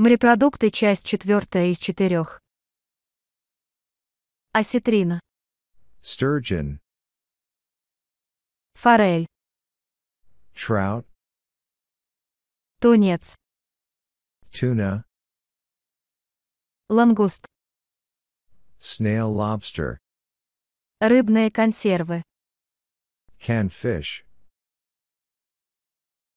Морепродукты часть четвертая из четырех. Осетрина. Sturgeon. Форель. Trout. Тунец. Tuna. Лангуст. Snail lobster. Рыбные консервы. Canned fish.